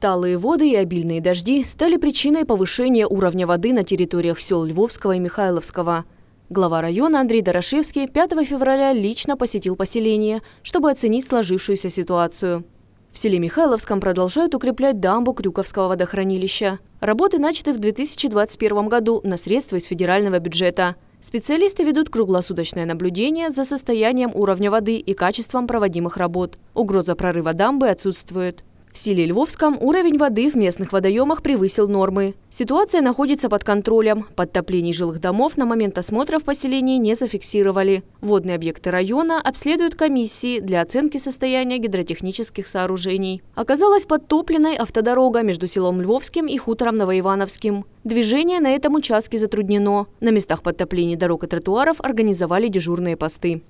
Талые воды и обильные дожди стали причиной повышения уровня воды на территориях сел Львовского и Михайловского. Глава района Андрей Дорошевский 5 февраля лично посетил поселение, чтобы оценить сложившуюся ситуацию. В селе Михайловском продолжают укреплять дамбу Крюковского водохранилища. Работы начаты в 2021 году на средства из федерального бюджета. Специалисты ведут круглосуточное наблюдение за состоянием уровня воды и качеством проводимых работ. Угроза прорыва дамбы отсутствует. В селе Львовском уровень воды в местных водоемах превысил нормы. Ситуация находится под контролем. Подтоплений жилых домов на момент осмотра в поселении не зафиксировали. Водные объекты района обследуют комиссии для оценки состояния гидротехнических сооружений. Оказалась подтопленной автодорога между селом Львовским и хутором Новоивановским. Движение на этом участке затруднено. На местах подтоплений дорог и тротуаров организовали дежурные посты.